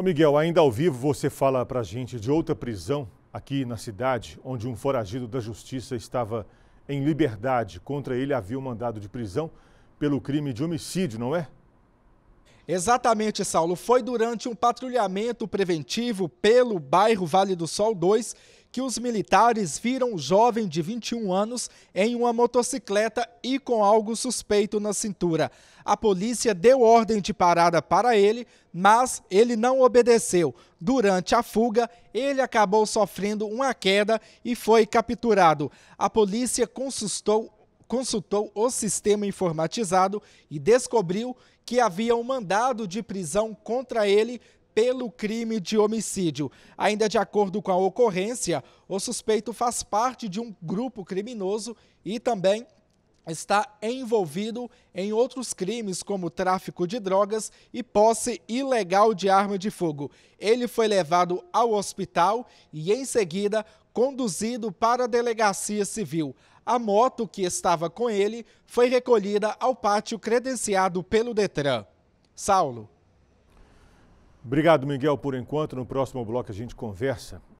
Ô Miguel, ainda ao vivo você fala para a gente de outra prisão aqui na cidade, onde um foragido da justiça estava em liberdade. Contra ele havia um mandado de prisão pelo crime de homicídio, não é? Exatamente, Saulo. Foi durante um patrulhamento preventivo pelo bairro Vale do Sol 2 que os militares viram um jovem de 21 anos em uma motocicleta e com algo suspeito na cintura. A polícia deu ordem de parada para ele, mas ele não obedeceu. Durante a fuga, ele acabou sofrendo uma queda e foi capturado. A polícia consultou consultou o sistema informatizado e descobriu que havia um mandado de prisão contra ele pelo crime de homicídio. Ainda de acordo com a ocorrência, o suspeito faz parte de um grupo criminoso e também está envolvido em outros crimes como tráfico de drogas e posse ilegal de arma de fogo. Ele foi levado ao hospital e em seguida conduzido para a delegacia civil. A moto que estava com ele foi recolhida ao pátio credenciado pelo Detran. Saulo. Obrigado, Miguel, por enquanto. No próximo bloco a gente conversa